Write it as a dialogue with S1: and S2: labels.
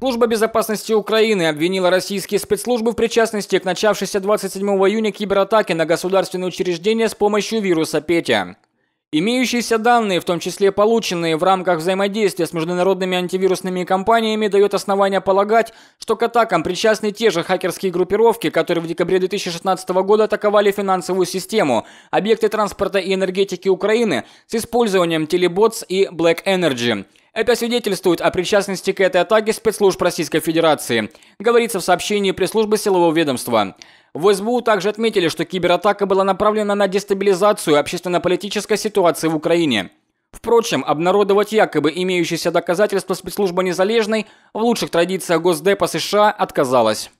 S1: Служба безопасности Украины обвинила российские спецслужбы в причастности к начавшейся 27 июня кибератаке на государственные учреждения с помощью вируса Петя. Имеющиеся данные, в том числе полученные в рамках взаимодействия с международными антивирусными компаниями, дают основания полагать, что к атакам причастны те же хакерские группировки, которые в декабре 2016 года атаковали финансовую систему, объекты транспорта и энергетики Украины с использованием Телеботс и Black Energy – это свидетельствует о причастности к этой атаке спецслужб Российской Федерации, говорится в сообщении пресс-службы силового ведомства. В СБУ также отметили, что кибератака была направлена на дестабилизацию общественно-политической ситуации в Украине. Впрочем, обнародовать якобы имеющиеся доказательства спецслужба незалежной в лучших традициях Госдепа США отказалась.